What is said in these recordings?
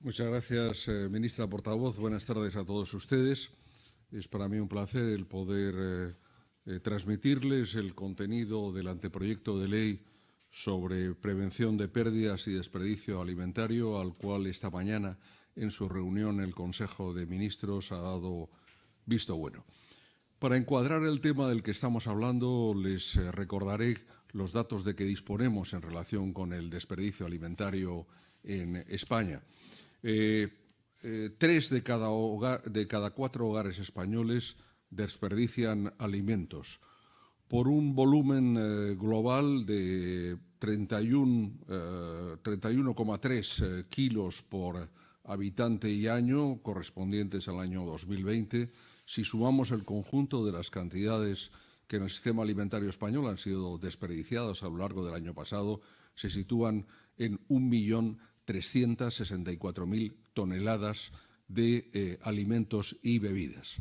Muchas gracias, eh, ministra portavoz. Buenas tardes a todos ustedes. Es para mí un placer el poder eh, eh, transmitirles el contenido del anteproyecto de ley sobre prevención de pérdidas y desperdicio alimentario, al cual esta mañana en su reunión el Consejo de Ministros ha dado visto bueno. Para encuadrar el tema del que estamos hablando, les recordaré los datos de que disponemos en relación con el desperdicio alimentario en España. Eh, eh, tres de cada, cuatro hogares españoles desperdician alimentos por un volumen eh, global de 31,3 kilos por habitante y año correspondientes al año 2020, si sumamos el conjunto de las cantidades que en el sistema alimentario español han sido desperdiciadas a lo largo del año pasado, se sitúan en un millón. 364.000 toneladas de eh, alimentos y bebidas.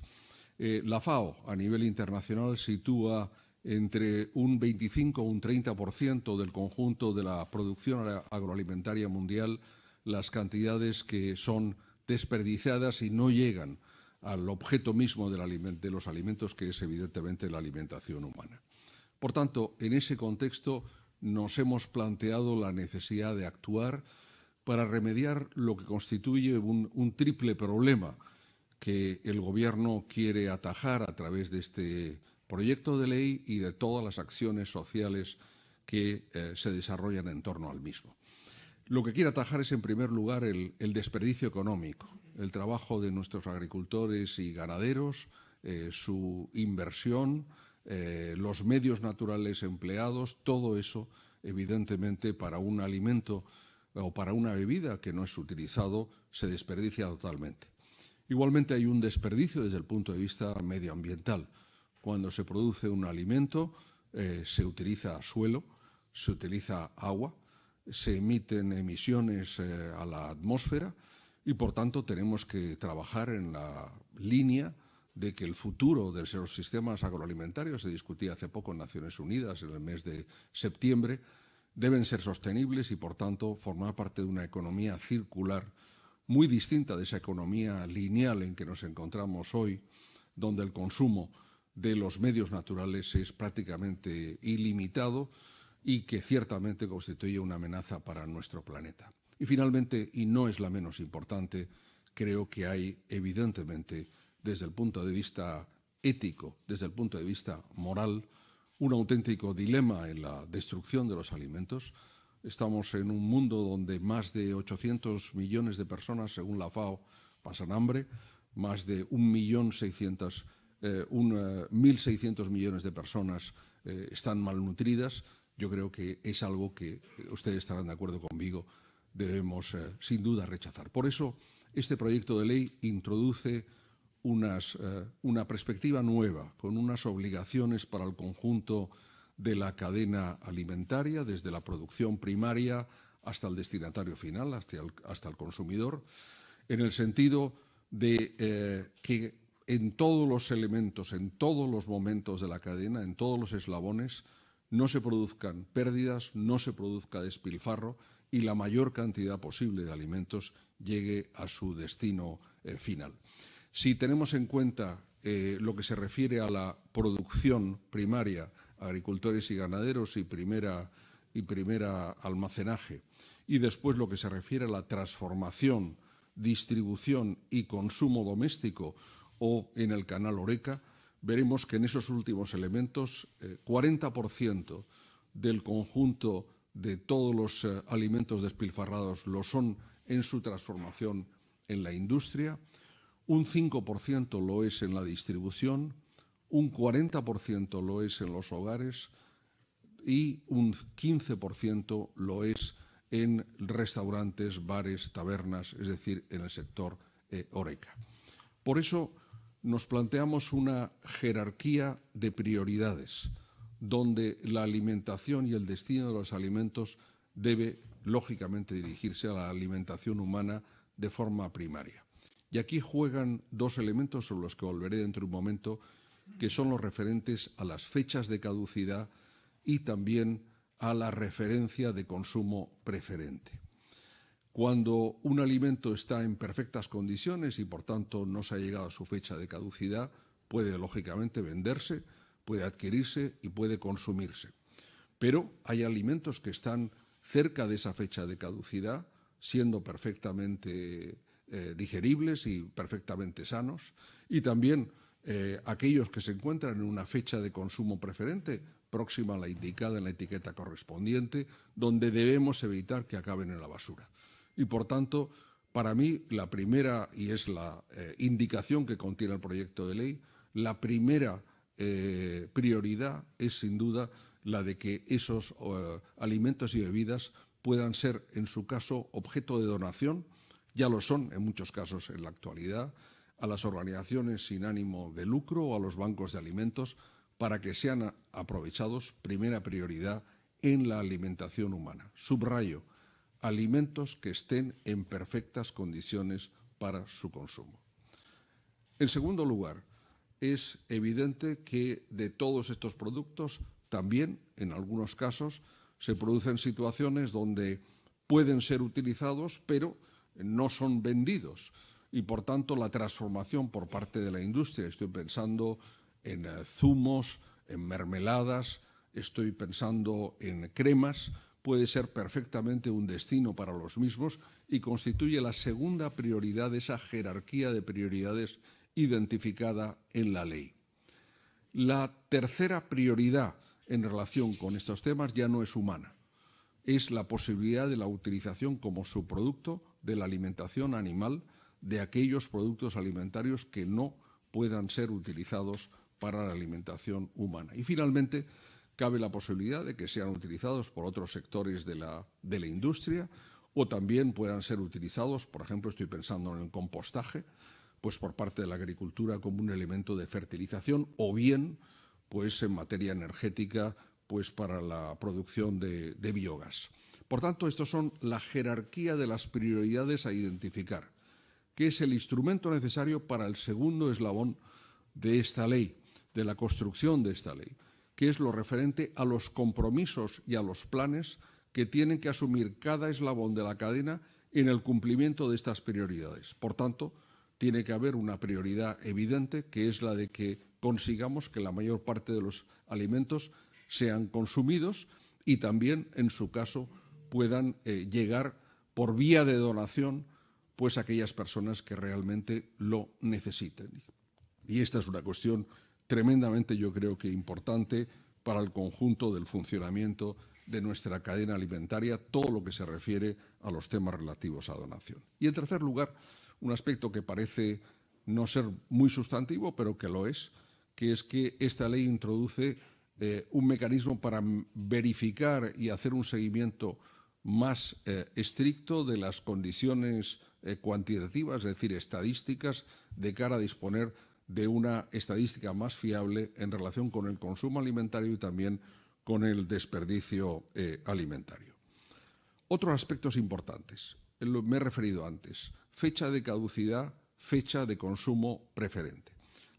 Eh, la FAO a nivel internacional sitúa entre un 25 o un 30% del conjunto de la producción agroalimentaria mundial las cantidades que son desperdiciadas y no llegan al objeto mismo de los alimentos, que es evidentemente la alimentación humana. Por tanto, en ese contexto nos hemos planteado la necesidad de actuar para remediar lo que constituye un, triple problema que el Gobierno quiere atajar a través de este proyecto de ley y de todas las acciones sociales que eh, se desarrollan en torno al mismo. Lo que quiere atajar es, en primer lugar, el, desperdicio económico, el trabajo de nuestros agricultores y ganaderos, eh, su inversión, eh, los medios naturales empleados, todo eso, evidentemente, para un alimento o para una bebida que no es utilizado se desperdicia totalmente. Igualmente hay un desperdicio desde el punto de vista medioambiental. Cuando se produce un alimento eh, se utiliza suelo, se utiliza agua, se emiten emisiones eh, a la atmósfera y por tanto tenemos que trabajar en la línea de que el futuro de los sistemas agroalimentarios se discutía hace poco en Naciones Unidas en el mes de septiembre deben ser sostenibles y, por tanto, formar parte de una economía circular muy distinta de esa economía lineal en que nos encontramos hoy, donde el consumo de los medios naturales es prácticamente ilimitado y que ciertamente constituye una amenaza para nuestro planeta. Y finalmente, y no es la menos importante, creo que hay evidentemente, desde el punto de vista ético, desde el punto de vista moral, un auténtico dilema en la destrucción de los alimentos. Estamos en un mundo donde más de 800 millones de personas, según la FAO, pasan hambre, más de 1.600 eh, eh, millones de personas eh, están malnutridas. Yo creo que es algo que ustedes estarán de acuerdo conmigo, debemos sin duda rechazar. Por eso, este proyecto de ley introduce unas, eh, una perspectiva nueva, con unas obligaciones para el conjunto de la cadena alimentaria, desde la producción primaria hasta el destinatario final, hasta el, hasta el consumidor, en el sentido de eh, que en todos los elementos, en todos los momentos de la cadena, en todos los eslabones, no se produzcan pérdidas, no se produzca despilfarro y la mayor cantidad posible de alimentos llegue a su destino eh, final. Si tenemos en cuenta eh, lo que se refiere a la producción primaria, agricultores y ganaderos y primera, y primera almacenaje, y después lo que se refiere a la transformación, distribución y consumo doméstico o en el canal Oreca, veremos que en esos últimos elementos 40% eh, del conjunto de todos los eh, alimentos despilfarrados lo son en su transformación en la industria, un 5% lo es en la distribución, un 40% lo es en los hogares y un 15% lo es en restaurantes, bares, tabernas, es decir, en el sector eh, horeca. Por eso nos planteamos una jerarquía de prioridades, donde la alimentación y el destino de los alimentos debe, lógicamente, dirigirse a la alimentación humana de forma primaria. Y aquí juegan dos elementos sobre los que volveré dentro de un momento, que son los referentes a las fechas de caducidad y también a la referencia de consumo preferente. Cuando un alimento está en perfectas condiciones y por tanto no se ha llegado a su fecha de caducidad, puede lógicamente venderse, puede adquirirse y puede consumirse. Pero hay alimentos que están cerca de esa fecha de caducidad, siendo perfectamente eh, digeribles y perfectamente sanos, y también eh, aquellos que se encuentran en una fecha de consumo preferente próxima a la indicada en la etiqueta correspondiente, donde debemos evitar que acaben en la basura. Y por tanto, para mí, la primera, y es la eh, indicación que contiene el proyecto de ley, la primera prioridad es sin duda la de que esos alimentos y bebidas puedan ser, en su caso, objeto de donación ya lo son en muchos casos en la actualidad, a las organizaciones sin ánimo de lucro o a los bancos de alimentos para que sean aprovechados primera prioridad en la alimentación humana. Subrayo, alimentos que estén en perfectas condiciones para su consumo. En segundo lugar, es evidente que de todos estos productos también, en algunos casos, se producen situaciones donde pueden ser utilizados, pero no son vendidos y por tanto la transformación por parte de la industria, estoy pensando en eh, zumos, en mermeladas, estoy pensando en cremas, puede ser perfectamente un destino para los mismos y constituye la segunda prioridad de esa jerarquía de prioridades identificada en la ley. La tercera prioridad en relación con estos temas ya no es humana, es la posibilidad de la utilización como subproducto de la alimentación animal de aquellos productos alimentarios que no puedan ser utilizados para la alimentación humana. Y finalmente, cabe la posibilidad de que sean utilizados por otros sectores de la, de la industria o también puedan ser utilizados, por ejemplo, estoy pensando en el compostaje, pues por parte de la agricultura como un elemento de fertilización o bien pues en materia energética pues para la producción de, de biogás. Por tanto, estos son la jerarquía de las prioridades a identificar, que es el instrumento necesario para el segundo eslabón de esta ley, de la construcción de esta ley, que es lo referente a los compromisos y a los planes que tienen que asumir cada eslabón de la cadena en el cumplimiento de estas prioridades. Por tanto, tiene que haber una prioridad evidente, que es la de que consigamos que la mayor parte de los alimentos sean consumidos y también, en su caso, puedan eh, llegar por vía de donación pues a aquellas personas que realmente lo necesiten. Y esta es una cuestión tremendamente yo creo que importante para el conjunto del funcionamiento de nuestra cadena alimentaria, todo lo que se refiere a los temas relativos a donación. Y en tercer lugar, un aspecto que parece no ser muy sustantivo, pero que lo es, que es que esta ley introduce eh, un mecanismo para verificar y hacer un seguimiento más eh, estricto de las condiciones eh, cuantitativas, es decir, estadísticas, de cara a disponer de una estadística más fiable en relación con el consumo alimentario y también con el desperdicio eh, alimentario. Otros aspectos importantes, me he referido antes, fecha de caducidad, fecha de consumo preferente.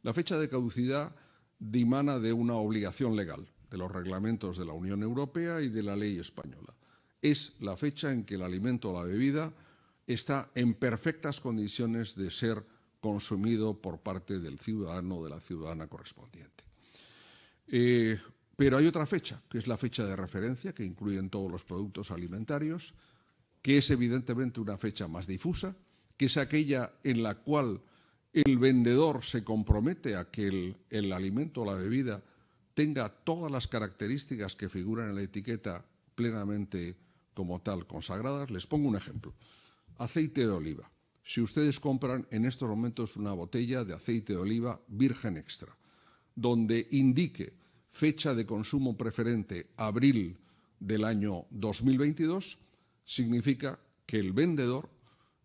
La fecha de caducidad dimana de una obligación legal, de los reglamentos de la Unión Europea y de la ley española es la fecha en que el alimento o la bebida está en perfectas condiciones de ser consumido por parte del ciudadano o de la ciudadana correspondiente. Eh, pero hay otra fecha, que es la fecha de referencia, que incluyen todos los productos alimentarios, que es evidentemente una fecha más difusa, que es aquella en la cual el vendedor se compromete a que el, el alimento o la bebida tenga todas las características que figuran en la etiqueta plenamente como tal consagradas. Les pongo un ejemplo. Aceite de oliva. Si ustedes compran en estos momentos una botella de aceite de oliva virgen extra, donde indique fecha de consumo preferente abril del año 2022, significa que el vendedor,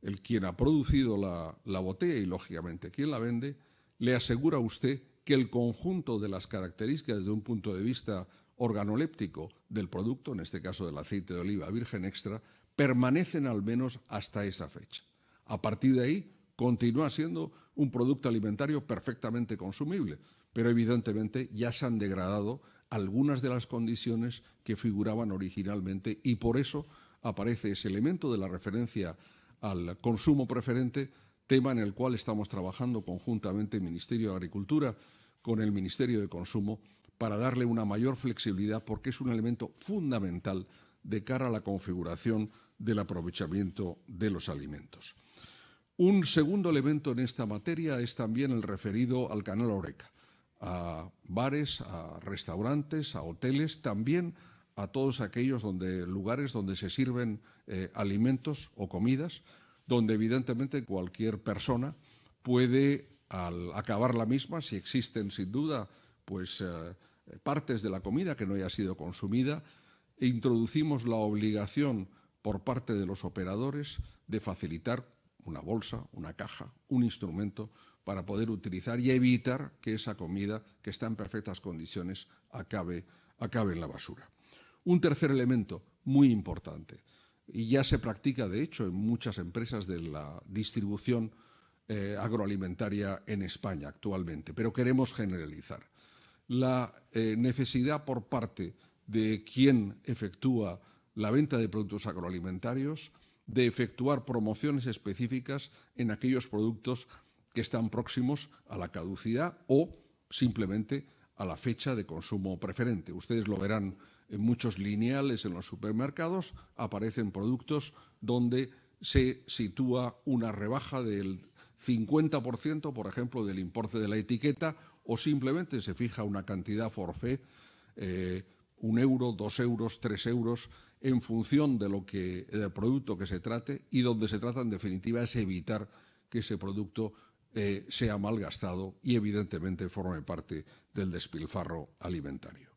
el quien ha producido la, botella y lógicamente quien la vende, le asegura a usted que el conjunto de las características desde un punto de vista organoléptico del producto, en este caso del aceite de oliva virgen extra, permanecen al menos hasta esa fecha. A partir de ahí, continúa siendo un producto alimentario perfectamente consumible, pero evidentemente ya se han degradado algunas de las condiciones que figuraban originalmente y por eso aparece ese elemento de la referencia al consumo preferente, tema en el cual estamos trabajando conjuntamente el Ministerio de Agricultura con el Ministerio de Consumo para darle una mayor flexibilidad porque es un elemento fundamental de cara a la configuración del aprovechamiento de los alimentos. Un segundo elemento en esta materia es también el referido al canal Oreca, a bares, a restaurantes, a hoteles, también a todos aquellos donde, lugares donde se sirven eh, alimentos o comidas, donde evidentemente cualquier persona puede, al acabar la misma, si existen sin duda pues, eh, partes de la comida que no haya sido consumida, e introducimos la obligación por parte de los operadores de facilitar una bolsa, una caja, un instrumento para poder utilizar y evitar que esa comida, que está en perfectas condiciones, acabe, acabe en la basura. Un tercer elemento muy importante, y ya se practica de hecho en muchas empresas de la distribución eh, agroalimentaria en España actualmente, pero queremos generalizar la eh, necesidad por parte de quien efectúa la venta de productos agroalimentarios de efectuar promociones específicas en aquellos productos que están próximos a la caducidad o simplemente a la fecha de consumo preferente. Ustedes lo verán en muchos lineales en los supermercados, aparecen productos donde se sitúa una rebaja del 50%, por ejemplo, del importe de la etiqueta o simplemente se fija una cantidad forfé, eh, un euro, dos euros, tres euros, en función de lo que, del producto que se trate y donde se trata en definitiva es evitar que ese producto eh, sea sea malgastado y evidentemente forme parte del despilfarro alimentario.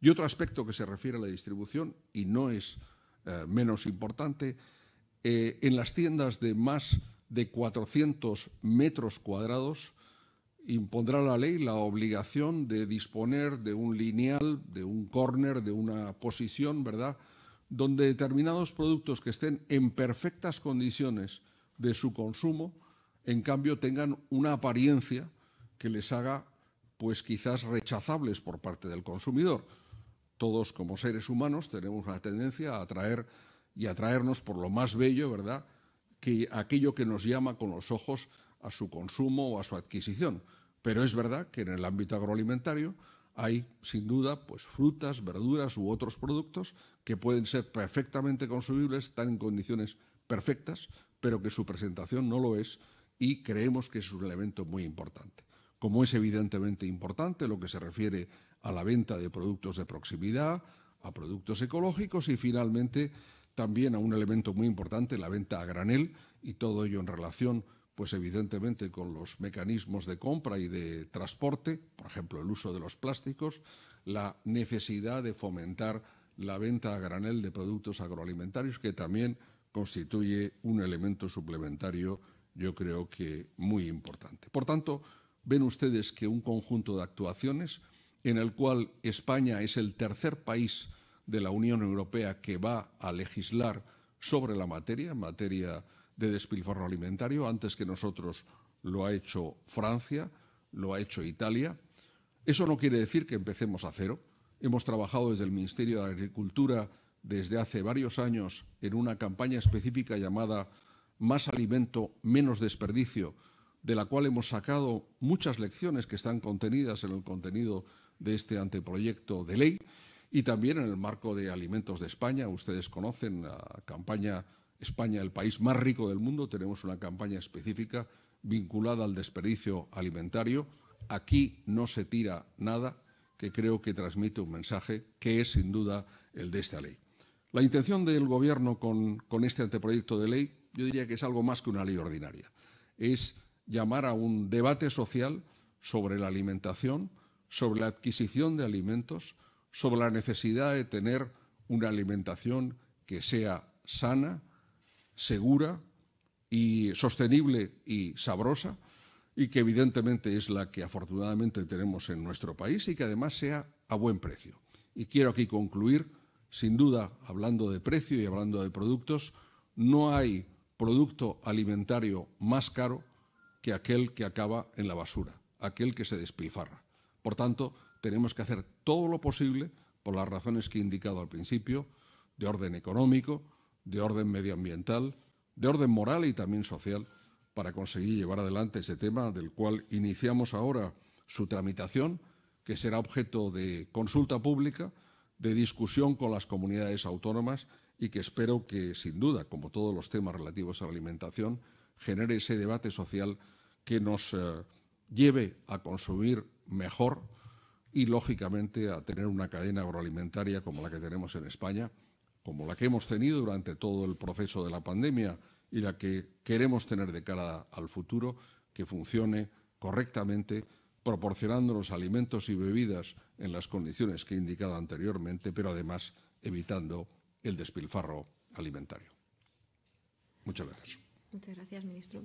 Y otro aspecto que se refiere a la distribución y no es eh, menos importante, en las tiendas de más de 400 metros cuadrados impondrá la ley la obligación de disponer de un lineal, de un córner, de una posición, ¿verdad?, donde determinados productos que estén en perfectas condiciones de su consumo, en cambio, tengan una apariencia que les haga, pues quizás rechazables por parte del consumidor. Todos como seres humanos tenemos una tendencia a atraer y atraernos por lo más bello, ¿verdad? Que aquello que nos llama con los ojos a su consumo o a su adquisición. Pero es verdad que en el ámbito agroalimentario hay, sin duda, pues frutas, verduras u otros productos que pueden ser perfectamente consumibles, están en condiciones perfectas, pero que su presentación no lo es y creemos que es un elemento muy importante. Como es evidentemente importante lo que se refiere a la venta de productos de proximidad, a productos ecológicos y finalmente también a un elemento muy importante, la venta a granel y todo ello en relación pues evidentemente con los mecanismos de compra y de transporte, por ejemplo el uso de los plásticos, la necesidad de fomentar la venta a granel de productos agroalimentarios, que también constituye un elemento suplementario, yo creo que muy importante. Por tanto, ven ustedes que un conjunto de actuaciones en el cual España es el tercer país de la Unión Europea que va a legislar sobre la materia, materia de despilfarro alimentario. Antes que nosotros lo ha hecho Francia, lo ha hecho Italia. Eso no quiere decir que empecemos a cero. Hemos trabajado desde el Ministerio de Agricultura desde hace varios años en una campaña específica llamada Más alimento, menos desperdicio, de la cual hemos sacado muchas lecciones que están contenidas en el contenido de este anteproyecto de ley y también en el marco de Alimentos de España. Ustedes conocen la campaña España, el país más rico del mundo, tenemos una campaña específica vinculada al desperdicio alimentario. Aquí no se tira nada que creo que transmite un mensaje que es sin duda el de esta ley. La intención del Gobierno con, este anteproyecto de ley, yo diría que es algo más que una ley ordinaria. Es llamar a un debate social sobre la alimentación, sobre la adquisición de alimentos, sobre la necesidad de tener una alimentación que sea sana, segura y sostenible y sabrosa y que evidentemente es la que afortunadamente tenemos en nuestro país y que además sea a buen precio. Y quiero aquí concluir, sin duda, hablando de precio y hablando de productos, no hay producto alimentario más caro que aquel que acaba en la basura, aquel que se despilfarra. Por tanto, tenemos que hacer todo lo posible, por las razones que he indicado al principio, de orden económico, de orden medioambiental, de orden moral y también social, para conseguir llevar adelante ese tema del cual iniciamos ahora su tramitación, que será objeto de consulta pública, de discusión con las comunidades autónomas y que espero que, sin duda, como todos los temas relativos a la alimentación, genere ese debate social que nos eh, lleve a consumir mejor y, lógicamente, a tener una cadena agroalimentaria como la que tenemos en España, como la que hemos tenido durante todo el proceso de la pandemia y la que queremos tener de cara al futuro, que funcione correctamente, proporcionando los alimentos y bebidas en las condiciones que he indicado anteriormente, pero además evitando el despilfarro alimentario. Muchas gracias. Muchas gracias, ministro.